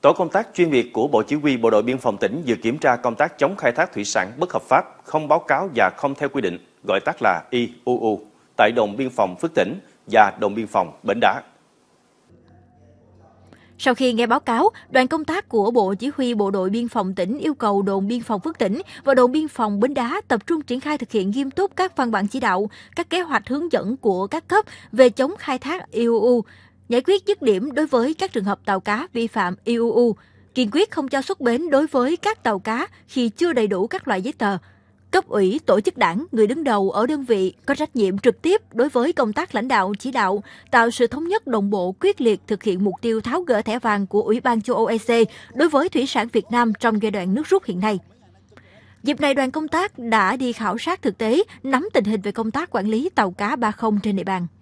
Tổ công tác chuyên biệt của Bộ Chỉ huy Bộ đội Biên phòng tỉnh vừa kiểm tra công tác chống khai thác thủy sản bất hợp pháp, không báo cáo và không theo quy định, gọi tắt là IUU, tại đồn biên phòng Phước Tỉnh và đồn biên phòng Bến Đá. Sau khi nghe báo cáo, đoàn công tác của Bộ Chỉ huy Bộ đội Biên phòng tỉnh yêu cầu đồn biên phòng Phước tỉnh và đồn biên phòng Bến Đá tập trung triển khai thực hiện nghiêm túc các văn bản chỉ đạo, các kế hoạch hướng dẫn của các cấp về chống khai thác IUU, giải quyết dứt điểm đối với các trường hợp tàu cá vi phạm IUU, kiên quyết không cho xuất bến đối với các tàu cá khi chưa đầy đủ các loại giấy tờ. Cấp ủy, tổ chức đảng, người đứng đầu ở đơn vị có trách nhiệm trực tiếp đối với công tác lãnh đạo, chỉ đạo, tạo sự thống nhất đồng bộ quyết liệt thực hiện mục tiêu tháo gỡ thẻ vàng của Ủy ban châu Âu EC đối với thủy sản Việt Nam trong giai đoạn nước rút hiện nay. Dịp này, đoàn công tác đã đi khảo sát thực tế, nắm tình hình về công tác quản lý tàu cá 30 trên địa bàn.